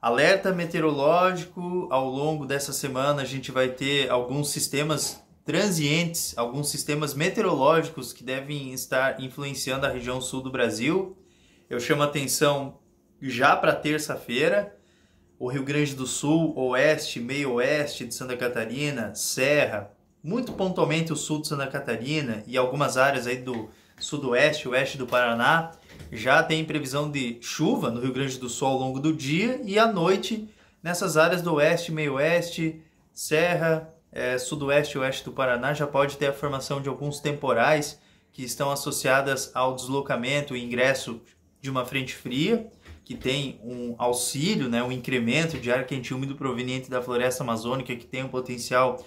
Alerta meteorológico, ao longo dessa semana a gente vai ter alguns sistemas transientes, alguns sistemas meteorológicos que devem estar influenciando a região sul do Brasil. Eu chamo atenção já para terça-feira, o Rio Grande do Sul, oeste, meio oeste de Santa Catarina, Serra, muito pontualmente o sul de Santa Catarina e algumas áreas aí do sudoeste, oeste do Paraná, já tem previsão de chuva no Rio Grande do Sul ao longo do dia e à noite nessas áreas do oeste, meio-oeste, serra, é, sudoeste e oeste do Paraná já pode ter a formação de alguns temporais que estão associadas ao deslocamento e ingresso de uma frente fria, que tem um auxílio, né, um incremento de ar quente e úmido proveniente da floresta amazônica, que tem um potencial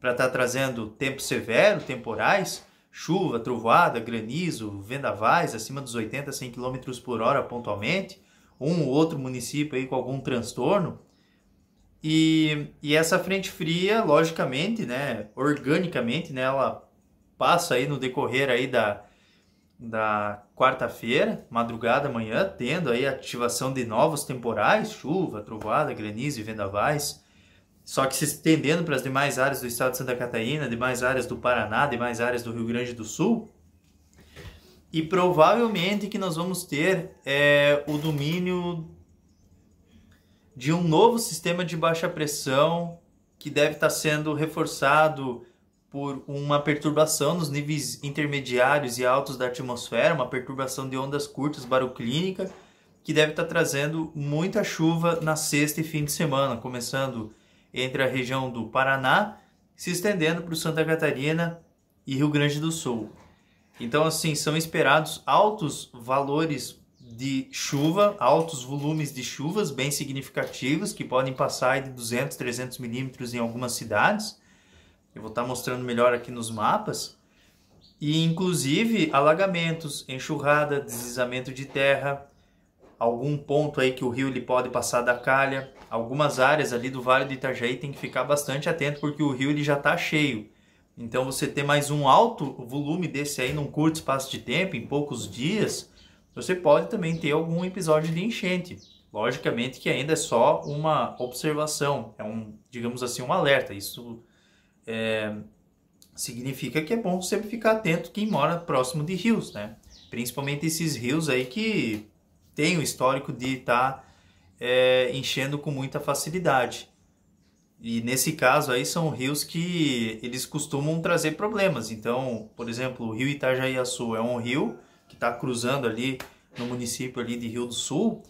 para estar tá trazendo tempo severo, temporais, chuva, trovoada, granizo, vendavais acima dos 80, 100 km por hora pontualmente, um ou outro município aí com algum transtorno. E, e essa frente fria, logicamente, né, organicamente, né, ela passa aí no decorrer aí da, da quarta-feira, madrugada, manhã, tendo aí ativação de novos temporais, chuva, trovoada, granizo e vendavais, só que se estendendo para as demais áreas do estado de Santa Catarina, demais áreas do Paraná, demais áreas do Rio Grande do Sul. E provavelmente que nós vamos ter é, o domínio de um novo sistema de baixa pressão que deve estar sendo reforçado por uma perturbação nos níveis intermediários e altos da atmosfera, uma perturbação de ondas curtas baroclínica, que deve estar trazendo muita chuva na sexta e fim de semana, começando entre a região do Paraná, se estendendo para Santa Catarina e Rio Grande do Sul. Então, assim, são esperados altos valores de chuva, altos volumes de chuvas bem significativos, que podem passar de 200, 300 milímetros em algumas cidades. Eu vou estar mostrando melhor aqui nos mapas. E, inclusive, alagamentos, enxurrada, deslizamento de terra, algum ponto aí que o rio ele pode passar da calha. Algumas áreas ali do Vale do Itajaí tem que ficar bastante atento porque o rio ele já está cheio. Então você ter mais um alto volume desse aí num curto espaço de tempo, em poucos dias, você pode também ter algum episódio de enchente. Logicamente que ainda é só uma observação, é um, digamos assim, um alerta. Isso é, significa que é bom sempre ficar atento quem mora próximo de rios, né? Principalmente esses rios aí que tem o histórico de estar tá, é, enchendo com muita facilidade. E nesse caso aí são rios que eles costumam trazer problemas. Então, por exemplo, o rio itajaí é um rio que está cruzando ali no município ali de Rio do Sul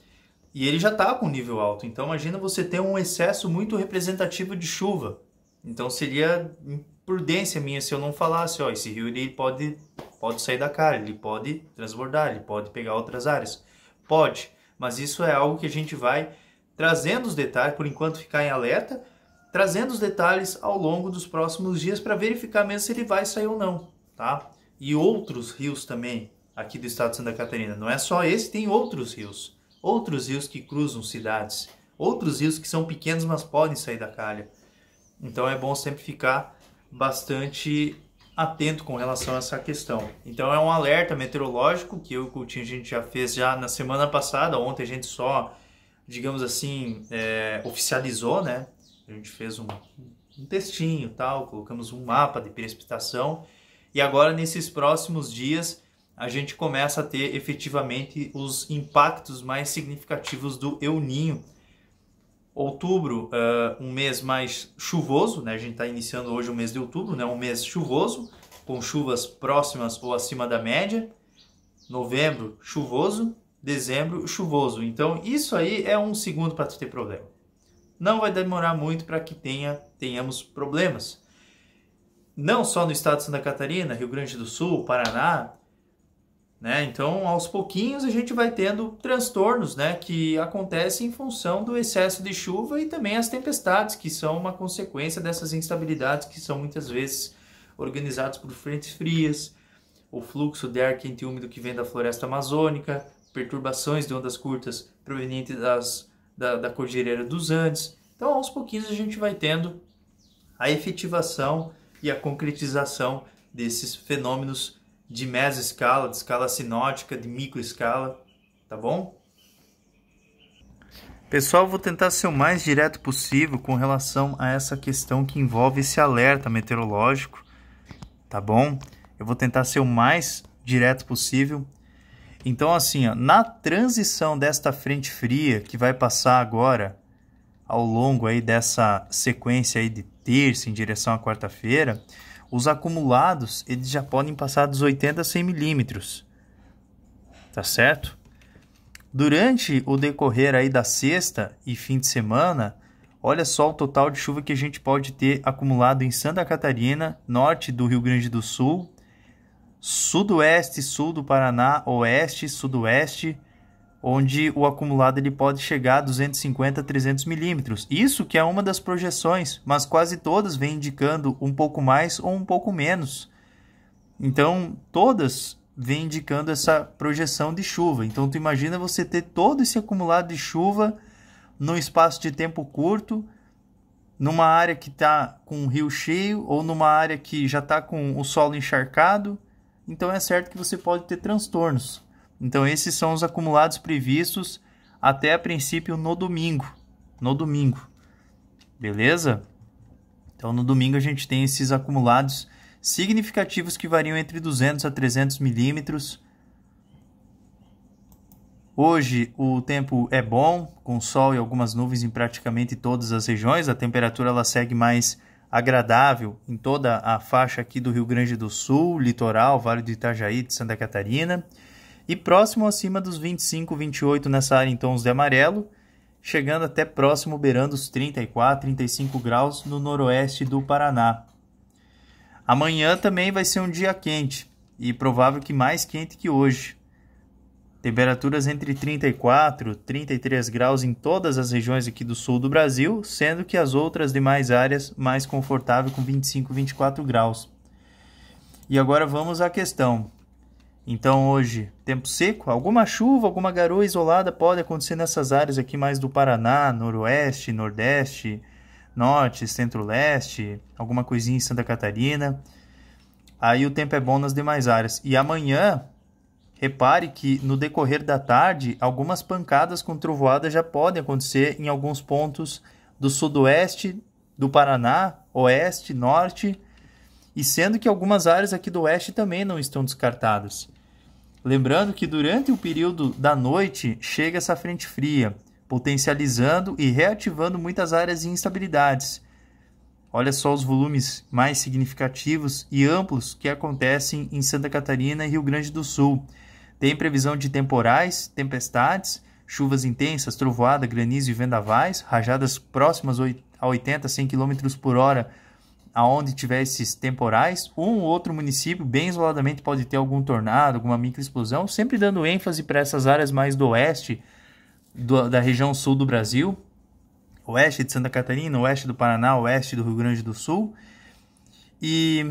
e ele já está com nível alto. Então imagina você ter um excesso muito representativo de chuva. Então seria imprudência minha se eu não falasse, ó, esse rio ele pode pode sair da cara, ele pode transbordar, ele pode pegar outras áreas. Pode, mas isso é algo que a gente vai trazendo os detalhes, por enquanto ficar em alerta, trazendo os detalhes ao longo dos próximos dias para verificar mesmo se ele vai sair ou não, tá? E outros rios também aqui do estado de Santa Catarina, não é só esse, tem outros rios, outros rios que cruzam cidades, outros rios que são pequenos, mas podem sair da calha. Então é bom sempre ficar bastante atento com relação a essa questão. Então é um alerta meteorológico que eu e o Coutinho a gente já fez já na semana passada, ontem a gente só, digamos assim, é, oficializou, né? A gente fez um, um textinho tal, colocamos um mapa de precipitação e agora nesses próximos dias a gente começa a ter efetivamente os impactos mais significativos do El Ninho, outubro, uh, um mês mais chuvoso, né? A gente está iniciando hoje o mês de outubro, né? Um mês chuvoso, com chuvas próximas ou acima da média. Novembro, chuvoso. Dezembro, chuvoso. Então, isso aí é um segundo para tu ter problema. Não vai demorar muito para que tenha, tenhamos problemas. Não só no estado de Santa Catarina, Rio Grande do Sul, Paraná, né? Então, aos pouquinhos, a gente vai tendo transtornos né, que acontecem em função do excesso de chuva e também as tempestades, que são uma consequência dessas instabilidades que são muitas vezes organizadas por frentes frias, o fluxo de ar quente e úmido que vem da floresta amazônica, perturbações de ondas curtas provenientes das, da, da cordilheira dos Andes. Então, aos pouquinhos, a gente vai tendo a efetivação e a concretização desses fenômenos de escala, de escala sinótica, de micro escala, tá bom? Pessoal, vou tentar ser o mais direto possível com relação a essa questão que envolve esse alerta meteorológico, tá bom? Eu vou tentar ser o mais direto possível. Então, assim, ó, na transição desta frente fria que vai passar agora ao longo aí dessa sequência aí de terça em direção à quarta-feira, os acumulados, eles já podem passar dos 80 a 100 milímetros. Tá certo? Durante o decorrer aí da sexta e fim de semana, olha só o total de chuva que a gente pode ter acumulado em Santa Catarina, norte do Rio Grande do Sul, sudoeste, sul do Paraná, oeste, sudoeste, onde o acumulado ele pode chegar a 250 a 300 milímetros. Isso que é uma das projeções, mas quase todas vêm indicando um pouco mais ou um pouco menos. Então, todas vêm indicando essa projeção de chuva. Então, tu imagina você ter todo esse acumulado de chuva num espaço de tempo curto, numa área que está com um rio cheio ou numa área que já está com o solo encharcado. Então, é certo que você pode ter transtornos. Então esses são os acumulados previstos até a princípio no domingo, no domingo. Beleza? Então no domingo a gente tem esses acumulados significativos que variam entre 200 a 300 milímetros. Hoje o tempo é bom, com sol e algumas nuvens em praticamente todas as regiões. A temperatura ela segue mais agradável em toda a faixa aqui do Rio Grande do Sul, litoral, Vale do Itajaí, de Santa Catarina. E próximo acima dos 25, 28 nessa área em então, tons de amarelo, chegando até próximo beirando os 34, 35 graus no noroeste do Paraná. Amanhã também vai ser um dia quente e provável que mais quente que hoje. Temperaturas entre 34 e 33 graus em todas as regiões aqui do sul do Brasil, sendo que as outras demais áreas mais confortável com 25, 24 graus. E agora vamos à questão. Então hoje, tempo seco, alguma chuva, alguma garoa isolada pode acontecer nessas áreas aqui mais do Paraná, noroeste, nordeste, norte, centro-leste, alguma coisinha em Santa Catarina. Aí o tempo é bom nas demais áreas. E amanhã, repare que no decorrer da tarde, algumas pancadas com trovoadas já podem acontecer em alguns pontos do sudoeste do Paraná, oeste, norte, e sendo que algumas áreas aqui do oeste também não estão descartadas. Lembrando que durante o período da noite chega essa frente fria, potencializando e reativando muitas áreas de instabilidades. Olha só os volumes mais significativos e amplos que acontecem em Santa Catarina e Rio Grande do Sul. Tem previsão de temporais, tempestades, chuvas intensas, trovoada, granizo e vendavais, rajadas próximas a 80 a 100 km por hora aonde tiver esses temporais, um ou outro município, bem isoladamente, pode ter algum tornado, alguma microexplosão, sempre dando ênfase para essas áreas mais do oeste, do, da região sul do Brasil, oeste de Santa Catarina, oeste do Paraná, oeste do Rio Grande do Sul. E,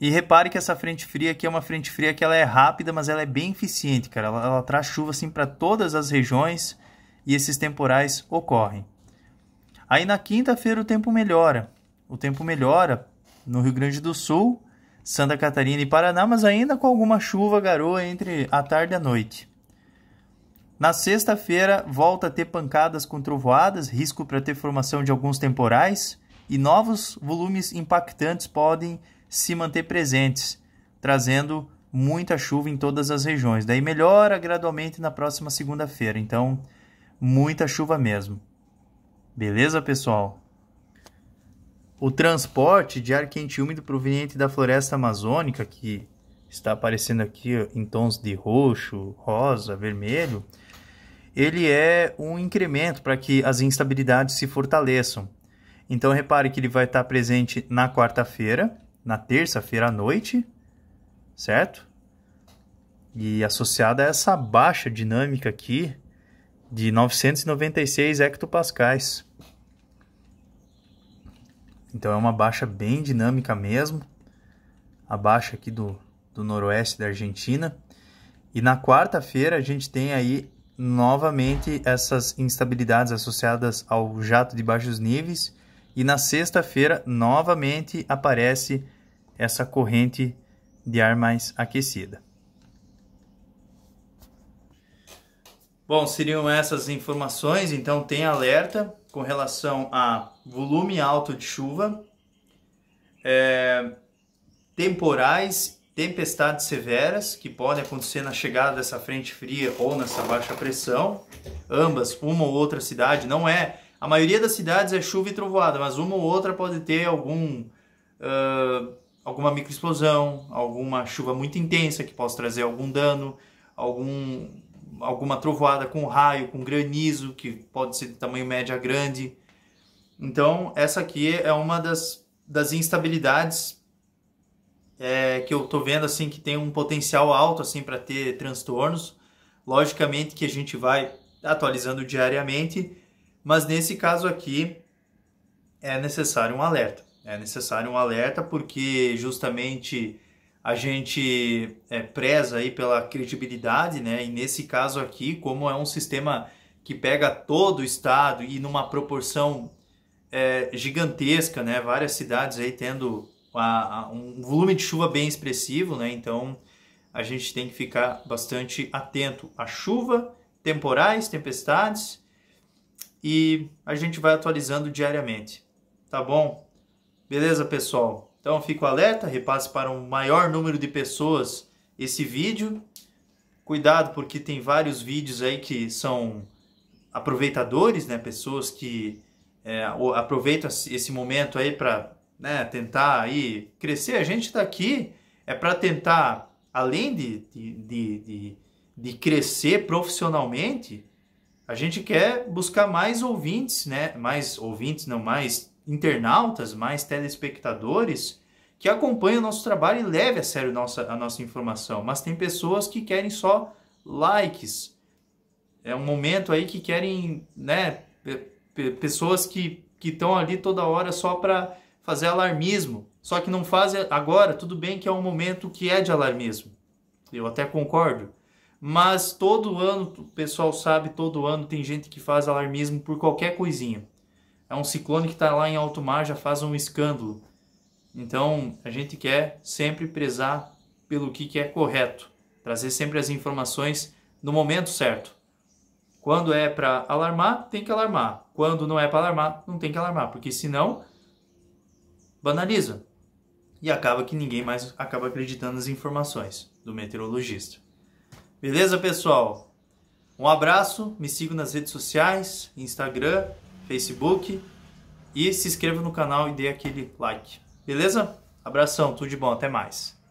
e repare que essa frente fria aqui é uma frente fria que ela é rápida, mas ela é bem eficiente, cara. Ela, ela traz chuva assim para todas as regiões e esses temporais ocorrem. Aí na quinta-feira o tempo melhora. O tempo melhora no Rio Grande do Sul, Santa Catarina e Paraná, mas ainda com alguma chuva, garoa entre a tarde e a noite. Na sexta-feira volta a ter pancadas com trovoadas, risco para ter formação de alguns temporais e novos volumes impactantes podem se manter presentes, trazendo muita chuva em todas as regiões. Daí melhora gradualmente na próxima segunda-feira. Então, muita chuva mesmo. Beleza, pessoal? O transporte de ar quente e úmido proveniente da floresta amazônica, que está aparecendo aqui em tons de roxo, rosa, vermelho, ele é um incremento para que as instabilidades se fortaleçam. Então repare que ele vai estar presente na quarta-feira, na terça-feira à noite, certo? E associada a essa baixa dinâmica aqui de 996 hectopascais. Então é uma baixa bem dinâmica mesmo, a baixa aqui do, do noroeste da Argentina. E na quarta-feira a gente tem aí novamente essas instabilidades associadas ao jato de baixos níveis. E na sexta-feira novamente aparece essa corrente de ar mais aquecida. Bom, seriam essas informações, então tem alerta com relação a volume alto de chuva, é, temporais, tempestades severas que podem acontecer na chegada dessa frente fria ou nessa baixa pressão, ambas, uma ou outra cidade, não é. A maioria das cidades é chuva e trovoada, mas uma ou outra pode ter algum uh, alguma microexplosão, alguma chuva muito intensa que possa trazer algum dano, algum alguma trovoada com raio, com granizo, que pode ser de tamanho média grande. Então, essa aqui é uma das, das instabilidades é, que eu estou vendo assim que tem um potencial alto assim para ter transtornos. Logicamente que a gente vai atualizando diariamente, mas nesse caso aqui é necessário um alerta. É necessário um alerta porque justamente a gente é, preza aí pela credibilidade, né? E nesse caso aqui, como é um sistema que pega todo o estado e numa proporção é, gigantesca, né? Várias cidades aí tendo a, a, um volume de chuva bem expressivo, né? Então a gente tem que ficar bastante atento à chuva, temporais, tempestades e a gente vai atualizando diariamente, tá bom? Beleza, pessoal? Então fico alerta, repasse para um maior número de pessoas esse vídeo. Cuidado porque tem vários vídeos aí que são aproveitadores, né? Pessoas que é, aproveitam esse momento aí para né, tentar aí crescer. A gente está aqui é para tentar, além de, de, de, de, crescer profissionalmente, a gente quer buscar mais ouvintes, né? Mais ouvintes, não mais internautas, mais telespectadores que acompanham o nosso trabalho e leve a sério nossa, a nossa informação. Mas tem pessoas que querem só likes. É um momento aí que querem, né, pessoas que estão ali toda hora só para fazer alarmismo. Só que não fazem agora, tudo bem que é um momento que é de alarmismo. Eu até concordo. Mas todo ano, o pessoal sabe, todo ano tem gente que faz alarmismo por qualquer coisinha é um ciclone que está lá em alto mar, já faz um escândalo. Então, a gente quer sempre prezar pelo que, que é correto, trazer sempre as informações no momento certo. Quando é para alarmar, tem que alarmar. Quando não é para alarmar, não tem que alarmar, porque senão banaliza. E acaba que ninguém mais acaba acreditando nas informações do meteorologista. Beleza, pessoal? Um abraço, me sigam nas redes sociais, Instagram, Facebook e se inscreva no canal e dê aquele like. Beleza? Abração, tudo de bom, até mais.